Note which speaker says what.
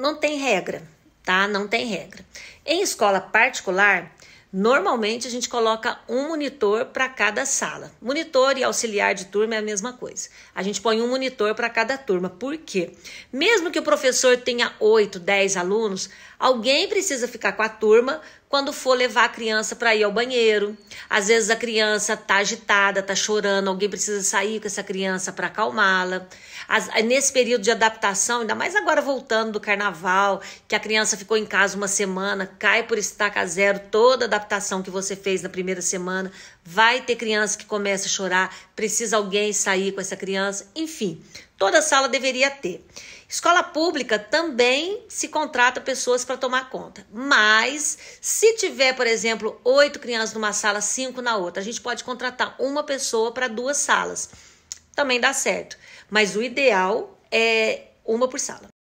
Speaker 1: não tem regra, tá? Não tem regra. Em escola particular, normalmente a gente coloca um monitor para cada sala. Monitor e auxiliar de turma é a mesma coisa. A gente põe um monitor para cada turma. Por quê? Mesmo que o professor tenha 8, 10 alunos, alguém precisa ficar com a turma quando for levar a criança para ir ao banheiro. Às vezes a criança tá agitada, tá chorando, alguém precisa sair com essa criança para acalmá-la. Nesse período de adaptação, ainda mais agora voltando do carnaval, que a criança ficou em casa uma semana, cai por estaca zero toda a adaptação que você fez na primeira semana. Vai ter criança que começa a chorar, precisa alguém sair com essa criança, enfim. Toda sala deveria ter. Escola pública também se contrata pessoas para tomar conta. Mas, se tiver, por exemplo, oito crianças numa sala, cinco na outra, a gente pode contratar uma pessoa para duas salas. Também dá certo. Mas o ideal é uma por sala.